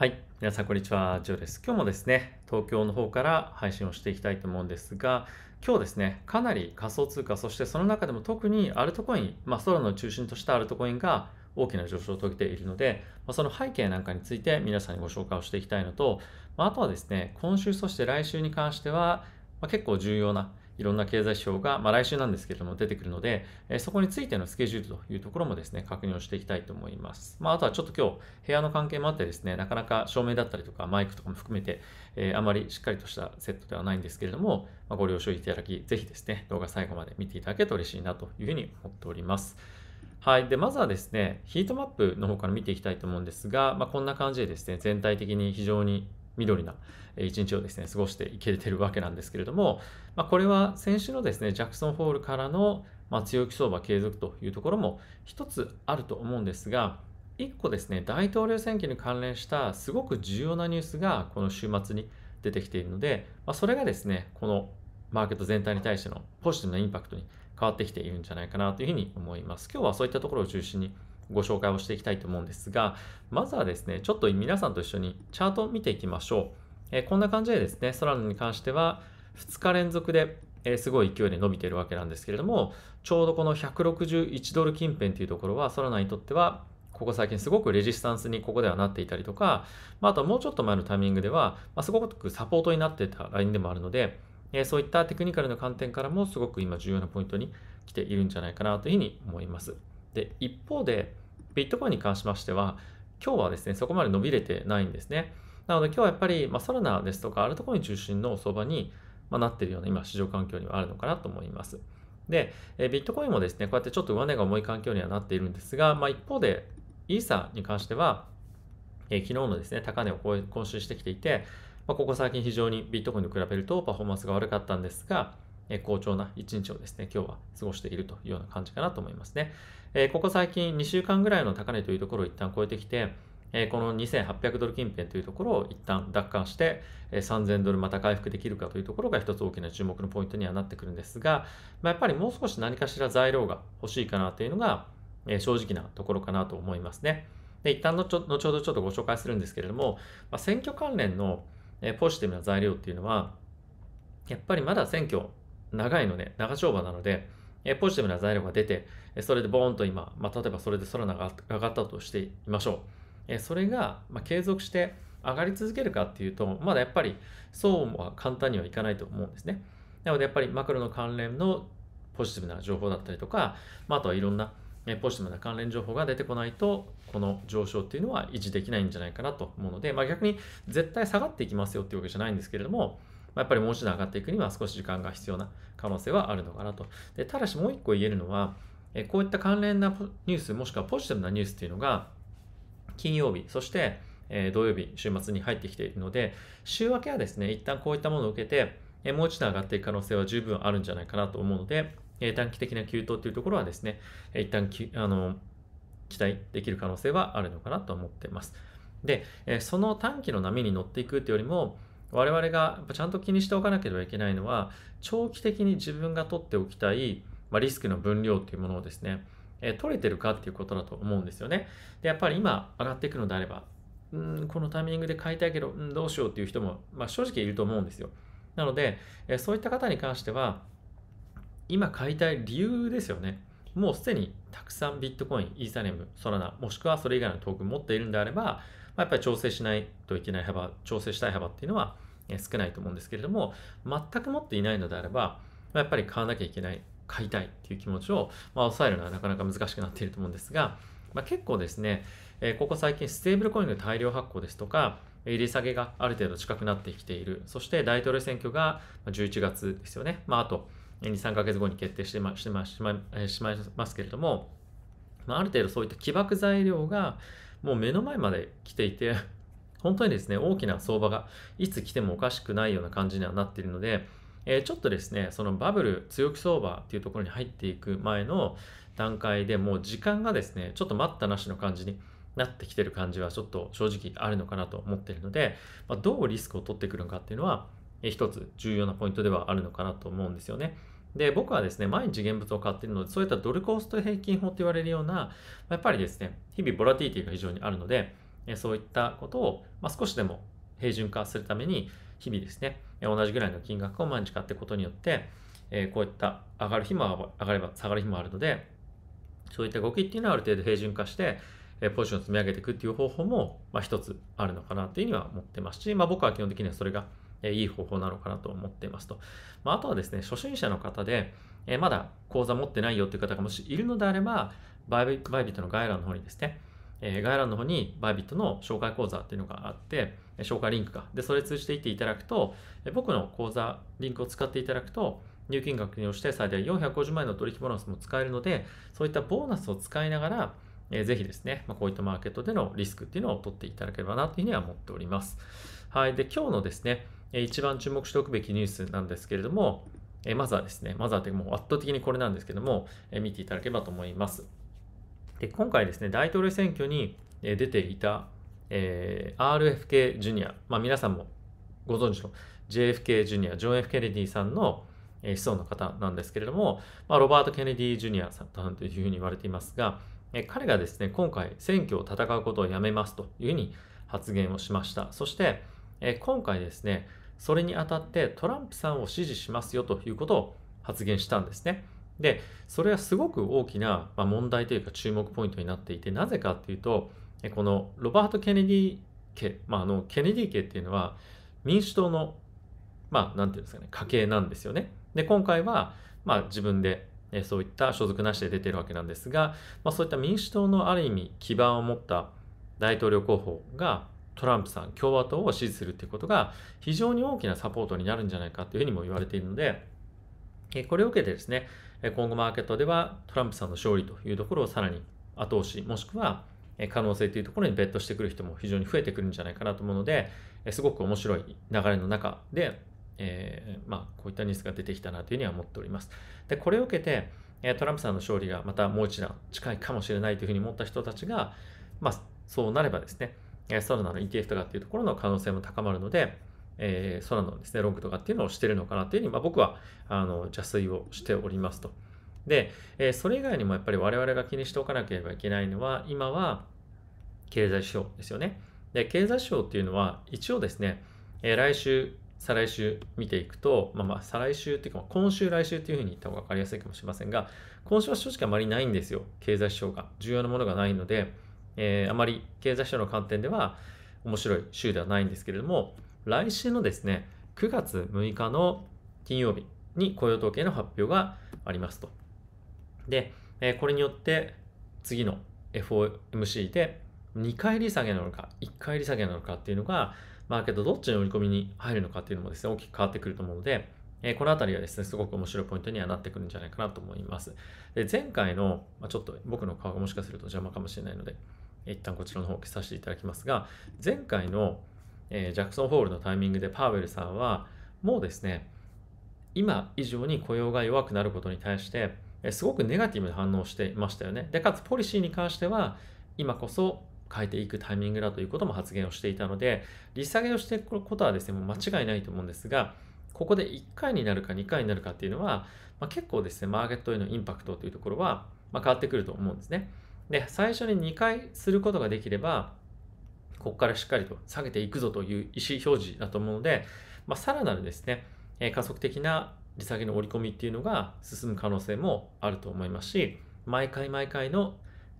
はい。皆さん、こんにちは。ジョーです。今日もですね、東京の方から配信をしていきたいと思うんですが、今日ですね、かなり仮想通貨、そしてその中でも特にアルトコイン、まあ、ロの中心としたアルトコインが大きな上昇を遂げているので、まあ、その背景なんかについて皆さんにご紹介をしていきたいのと、まあ、あとはですね、今週そして来週に関しては、まあ、結構重要ないろんな経済指標が、まあ、来週なんですけれども出てくるので、えそこについてのスケジュールというところもですね、確認をしていきたいと思います。まあ、あとはちょっと今日、部屋の関係もあってですね、なかなか照明だったりとかマイクとかも含めて、えー、あまりしっかりとしたセットではないんですけれども、まあ、ご了承いただき、ぜひですね、動画最後まで見ていただけると嬉しいなというふうに思っております。はい。で、まずはですね、ヒートマップの方から見ていきたいと思うんですが、まあ、こんな感じでですね、全体的に非常に緑な一日をですね、過ごしていけてるわけなんですけれども、まあ、これは先週のですね、ジャクソン・ホールからの、ま強気相場継続というところも一つあると思うんですが、1個ですね、大統領選挙に関連したすごく重要なニュースがこの週末に出てきているので、まあ、それがですね、このマーケット全体に対してのポジティブなインパクトに変わってきているんじゃないかなというふうに思います。今日はそういったところを中心にご紹介をしていきたいと思うんですが、まずはですね、ちょっと皆さんと一緒にチャートを見ていきましょう。えー、こんな感じでですね、ソラナに関しては2日連続で、えー、すごい勢いで伸びているわけなんですけれども、ちょうどこの161ドル近辺というところはソラナにとってはここ最近すごくレジスタンスにここではなっていたりとか、まあ、ともうちょっと前のタイミングでは、ますごくサポートになっていたラインでもあるので、えそういったテクニカルの観点からもすごく今重要なポイントに来ているんじゃないかなというふうに思います。で、一方で、ビットコインに関しましては、今日はですね、そこまで伸びれてないんですね。なので今日はやっぱり、まあ、ソラナですとか、あるところに中心の相場に、まあ、なっているような今、市場環境にはあるのかなと思います。で、えビットコインもですね、こうやってちょっと上値が重い環境にはなっているんですが、まあ、一方で、イーサに関しては、え昨日のですね、高値を更新してきていて、まあ、ここ最近非常にビットコインと比べるとパフォーマンスが悪かったんですが、え好調な一日をですね、今日は過ごしているというような感じかなと思いますね。えここ最近2週間ぐらいの高値というところを一旦超えてきて、えこの2800ドル近辺というところを一旦奪還して、え3000ドルまた回復できるかというところが一つ大きな注目のポイントにはなってくるんですが、まやっぱりもう少し何かしら材料が欲しいかなというのが、え正直なところかなと思いますね。で、一旦のちょ後ほどちょっとご紹介するんですけれども、ま選挙関連の、えポジティブな材料っていうのは、やっぱりまだ選挙長いので、長丁場なので、えポジティブな材料が出て、それでボーンと今、まあ、例えばそれで空が上がったとしていましょう。えそれが、まあ、継続して上がり続けるかっていうと、まだやっぱりそうは簡単にはいかないと思うんですね。なのでやっぱりマクロの関連のポジティブな情報だったりとか、まあ、あとはいろんなポジティブな関連情報が出てこないと、この上昇っていうのは維持できないんじゃないかなと思うので、まあ、逆に絶対下がっていきますよっていうわけじゃないんですけれども、まあ、やっぱりもう一段上がっていくには少し時間が必要な可能性はあるのかなと。でただしもう一個言えるのは、えこういった関連なニュース、もしくはポジティブなニュースっていうのが、金曜日、そして、え土曜日、週末に入ってきているので、週明けはですね、一旦こういったものを受けて、えもう一段上がっていく可能性は十分あるんじゃないかなと思うので、え短期的な急騰というところはですね、一旦きあの期待できる可能性はあるのかなと思っています。で、えその短期の波に乗っていくというよりも、我々がちゃんと気にしておかなければいけないのは、長期的に自分が取っておきたい、まあ、リスクの分量というものをですね、え取れてるかっていうことだと思うんですよね。で、やっぱり今上がっていくのであれば、うんこのタイミングで買いたいけど、うん、どうしようっていう人も、まあ、正直いると思うんですよ。なので、えそういった方に関しては、今買いたい理由ですよね。もうすでにたくさんビットコイン、イーサリアム、ソラナ、もしくはそれ以外のトークン持っているんであれば、やっぱり調整しないといけない幅、調整したい幅っていうのは少ないと思うんですけれども、全く持っていないのであれば、やっぱり買わなきゃいけない、買いたいっていう気持ちを、まあ、抑えるのはなかなか難しくなっていると思うんですが、まあ、結構ですね、えここ最近ステーブルコインの大量発行ですとか、り下げがある程度近くなってきている。そして大統領選挙が11月ですよね。まあ、あと2、3ヶ月後に決定してましましましますけれども、まあ、ある程度そういった起爆材料が、もう目の前まで来ていて、本当にですね、大きな相場がいつ来てもおかしくないような感じにはなっているので、えー、ちょっとですね、そのバブル強気相場っていうところに入っていく前の段階でもう時間がですね、ちょっと待ったなしの感じになってきてる感じはちょっと正直あるのかなと思っているので、まあ、どうリスクを取ってくるのかっていうのは、一つ重要なポイントではあるのかなと思うんですよね。で、僕はですね、毎日現物を買っているので、そういったドルコスト平均法と言われるような、やっぱりですね、日々ボラティティが非常にあるので、そういったことを、ま少しでも平準化するために、日々ですね、同じぐらいの金額を毎日買っていくことによって、こういった上がる日も上がれば下がる日もあるので、そういった動きっていうのはある程度平準化して、ポジションを積み上げていくっていう方法も、まあ、一つあるのかなっていうには思ってますし、まあ、僕は基本的にはそれがえいい方法なのかなと思っていますと。まあ、あとはですね、初心者の方で、えまだ口座持ってないよっていう方がもしいるのであれば、バイビバイビットの概要欄の方にですね、え概要欄の方にバイビットの紹介講座っていうのがあって、紹介リンクが。で、それ通じていっていただくと、僕の講座リンクを使っていただくと、入金額に応じて最大450万円の取引ボーナスも使えるので、そういったボーナスを使いながら、えぜひですね、まあ、こういったマーケットでのリスクっていうのを取っていただければなというふうには思っております。はい。で、今日のですね、一番注目しておくべきニュースなんですけれども、えまずはですね、まずはともう圧倒的にこれなんですけども、え見ていただければと思います。で、今回ですね、大統領選挙に出ていた、えー、RFK ジュニア、まあ皆さんもご存知の JFK ジュニア、ジョン・ F・ ケネディさんの子孫の方なんですけれども、まあ、ロバート・ケネディ・ジュニアさんというふうに言われていますが、え彼がですね、今回選挙を戦うことをやめますというふうに発言をしました。そして、え今回ですね、それにあたってトランプさんを支持しますよということを発言したんですね。で、それはすごく大きな問題というか注目ポイントになっていて、なぜかっていうと、このロバート・ケネディ家、まあ、あのケネディ家っていうのは民主党の、まあ、なんていうんですかね、家系なんですよね。で、今回は、まあ、自分でえそういった所属なしで出てるわけなんですが、まあ、そういった民主党のある意味基盤を持った大統領候補がトランプさん共和党を支持するということが非常に大きなサポートになるんじゃないかというふうにも言われているのでこれを受けてですね今後マーケットではトランプさんの勝利というところをさらに後押しもしくは可能性というところにベットしてくる人も非常に増えてくるんじゃないかなと思うのですごく面白い流れの中でえー、まあ、こういったニュースが出てきたなというふうには思っております。で、これを受けて、トランプさんの勝利がまたもう一段近いかもしれないというふうに思った人たちが、まあ、そうなればですね、ソラナの ETF とかっていうところの可能性も高まるので、えー、ソラナのですね、ロングとかっていうのをしてるのかなというふうに、まあ、僕はあの邪推をしておりますと。で、えー、それ以外にもやっぱり我々が気にしておかなければいけないのは、今は経済指標ですよね。で、経済指標っていうのは、一応ですね、えー、来週、再来週見ていくと、まあまあ、再来週っていうか、今週来週っていうふうに言った方が分かりやすいかもしれませんが、今週は正直あまりないんですよ。経済指標が。重要なものがないので、えー、あまり経済指標の観点では面白い週ではないんですけれども、来週のですね、9月6日の金曜日に雇用統計の発表がありますと。で、えー、これによって次の FOMC で2回利下げなのか、1回利下げなのかっていうのが、マーケットどっちの売り込みに入るのかっていうのもですね、大きく変わってくると思うので、えこの辺りはですね、すごく面白いポイントにはなってくるんじゃないかなと思います。で前回の、まちょっと僕の顔がもしかすると邪魔かもしれないので、一旦こちらの方を消させていただきますが、前回の、えジャクソン・ホールのタイミングでパーウェルさんは、もうですね、今以上に雇用が弱くなることに対して、すごくネガティブな反応をしていましたよね。で、かつポリシーに関しては、今こそ変えていくタイミングだということも発言をしていたので、利下げをしていくことはですね、もう間違いないと思うんですが、ここで1回になるか2回になるかっていうのは、まあ、結構ですね、マーケットへのインパクトというところは、まあ、変わってくると思うんですね。で、最初に2回することができれば、ここからしっかりと下げていくぞという意思表示だと思うので、まあ、さらなるですね、え加速的な利下げの織り込みっていうのが進む可能性もあると思いますし、毎回毎回の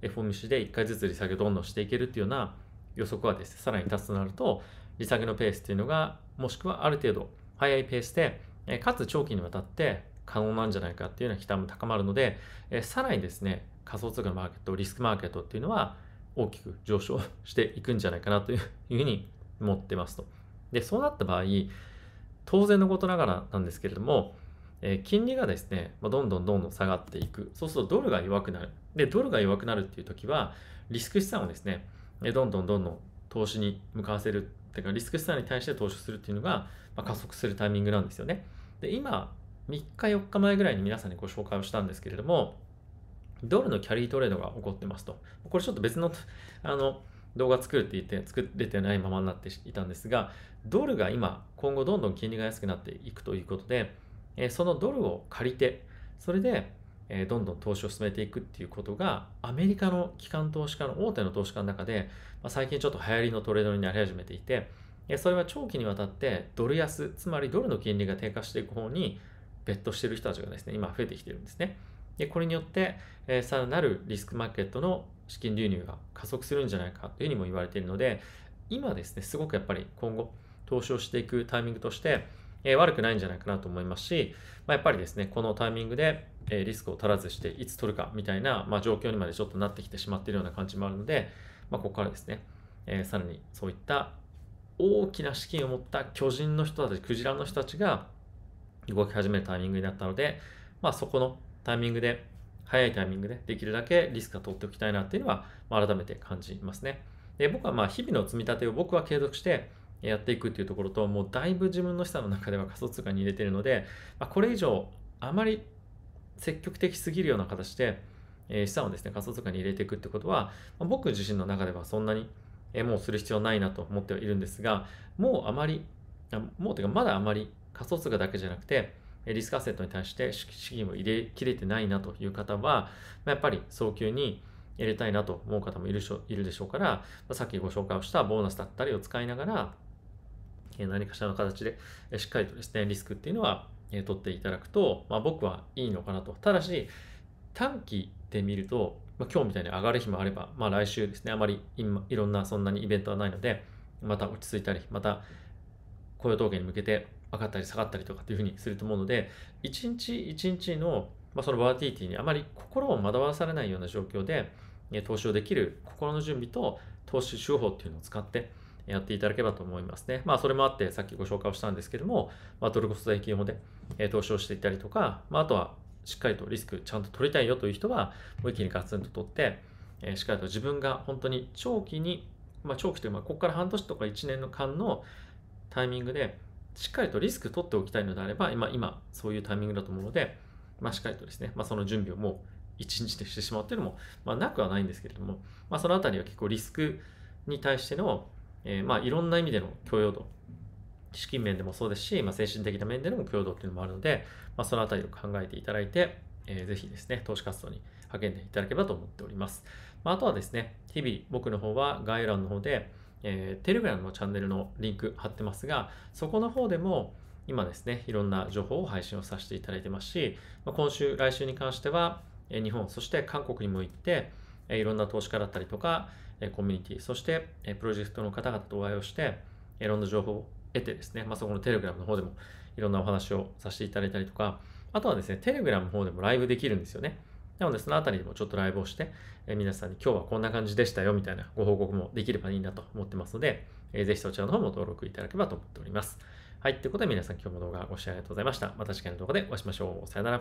FOMC で1回ずつ利下げをどんどんしていけるっていうような予測はですね、さらに立つとなると、利下げのペースっていうのが、もしくはある程度速いペースで、えかつ長期にわたって可能なんじゃないかっていうような期待も高まるので、えさらにですね、仮想通貨のマーケット、リスクマーケットっていうのは大きく上昇していくんじゃないかなというふうに思ってますと。で、そうなった場合、当然のことながらなんですけれども、えー、金利がですね、まあ、どんどんどんどん下がっていく。そうするとドルが弱くなる。で、ドルが弱くなるっていう時は、リスク資産をですね、えどんどんどんどん投資に向かわせる。てか、リスク資産に対して投資するっていうのが、まあ、加速するタイミングなんですよね。で、今、3日4日前ぐらいに皆さんにご紹介をしたんですけれども、ドルのキャリートレードが起こってますと。これちょっと別の、あの、動画作るって言って作れてないままになっていたんですが、ドルが今、今後どんどん金利が安くなっていくということで、えそのドルを借りて、それで、えどんどん投資を進めていくっていうことが、アメリカの機関投資家の大手の投資家の中で、ま最近ちょっと流行りのトレードになり始めていて、えそれは長期にわたってドル安、つまりドルの金利が低下していく方に、ベットしてる人たちがですね、今増えてきてるんですね。で、これによって、えさらなるリスクマーケットの資金流入が加速するんじゃないかというふうにも言われているので、今ですね、すごくやっぱり今後、投資をしていくタイミングとして、え悪くないんじゃないかなと思いますし、まあ、やっぱりですね、このタイミングで、えリスクを取らずしていつ取るかみたいな、まあ、状況にまでちょっとなってきてしまっているような感じもあるので、まあ、ここからですね、えさらにそういった大きな資金を持った巨人の人たち、クジラの人たちが動き始めるタイミングになったので、まあ、そこのタイミングで、早いタイミングでできるだけリスクは取っておきたいなっていうのは、まあ、改めて感じますね。で僕はまあ日々の積み立てを僕は継続して、やっていくっていうところと、もうだいぶ自分の資産の中では仮想通貨に入れているので、まあ、これ以上、あまり積極的すぎるような形で、え資産をですね、仮想通貨に入れていくってことは、ま僕自身の中ではそんなに、えもうする必要ないなと思ってはいるんですが、もうあまり、もうというかまだあまり仮想通貨だけじゃなくて、リスクアセットに対して資金を入れきれてないなという方は、やっぱり早急に入れたいなと思う方もいるいるでしょうから、さっきご紹介をしたボーナスだったりを使いながら、何かしらの形でしっかりとですね、リスクっていうのは取っていただくと、まあ、僕はいいのかなと。ただし、短期で見ると、まあ、今日みたいに上がる日もあれば、まあ、来週ですね、あまり今いろんなそんなにイベントはないので、また落ち着いたり、また雇用統計に向けて上がったり下がったりとかっていうふうにすると思うので、一日一日の、まあ、そのバーティーティーにあまり心を惑わされないような状況で、投資をできる心の準備と投資手法っていうのを使って、やっていただければと思いますね。まあ、それもあって、さっきご紹介をしたんですけども、まあ、トルコ素材金法で、え投資をしていたりとか、まあ、あとは、しっかりとリスクちゃんと取りたいよという人は、もう一気にガツンと取って、えしっかりと自分が本当に長期に、まあ、長期というか、ここから半年とか1年の間のタイミングで、しっかりとリスク取っておきたいのであれば、今、今、そういうタイミングだと思うので、まあ、しっかりとですね、まあ、その準備をもう1日でしてしまうっていうのも、まあ、なくはないんですけれども、まあ、そのあたりは結構リスクに対しての、えー、まあ、いろんな意味での許容度、資金面でもそうですし、まあ、精神的な面での許容度っていうのもあるので、まあ、そのあたりを考えていただいて、えー、ぜひですね、投資活動に励んでいただければと思っております。まあ、あとはですね、日々僕の方は概要欄の方で、えー、テレグラムのチャンネルのリンク貼ってますが、そこの方でも今ですね、いろんな情報を配信をさせていただいてますし、まあ、今週、来週に関しては、日本、そして韓国にも行って、いろんな投資家だったりとか、コミュニティ、そして、プロジェクトの方々とお会いをして、いろんな情報を得てですね、まあ、そこのテレグラムの方でもいろんなお話をさせていただいたりとか、あとはですね、テレグラムの方でもライブできるんですよね。なので、そのあたりでもちょっとライブをして、え皆さんに今日はこんな感じでしたよみたいなご報告もできればいいなと思ってますので、えぜひそちらの方も登録いただければと思っております。はい、ということで皆さん今日も動画ご視聴ありがとうございました。また次回の動画でお会いしましょう。さよなら。